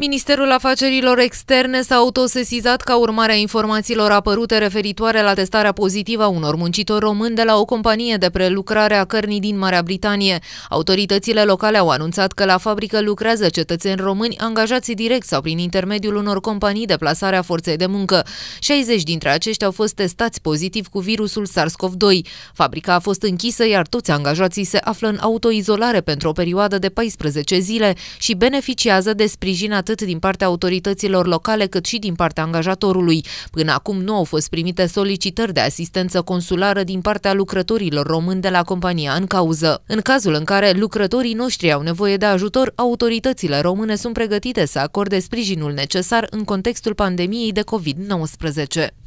Ministerul Afacerilor Externe s-a autosesizat ca urmare a informațiilor apărute referitoare la testarea pozitivă a unor muncitori români de la o companie de prelucrare a cărnii din Marea Britanie. Autoritățile locale au anunțat că la fabrică lucrează cetățeni români angajați direct sau prin intermediul unor companii de plasare a forței de muncă. 60 dintre aceștia au fost testați pozitiv cu virusul SARS-CoV-2. Fabrica a fost închisă, iar toți angajații se află în autoizolare pentru o perioadă de 14 zile și beneficiază de sprijin atât din partea autorităților locale cât și din partea angajatorului. Până acum nu au fost primite solicitări de asistență consulară din partea lucrătorilor români de la compania în cauză. În cazul în care lucrătorii noștri au nevoie de ajutor, autoritățile române sunt pregătite să acorde sprijinul necesar în contextul pandemiei de COVID-19.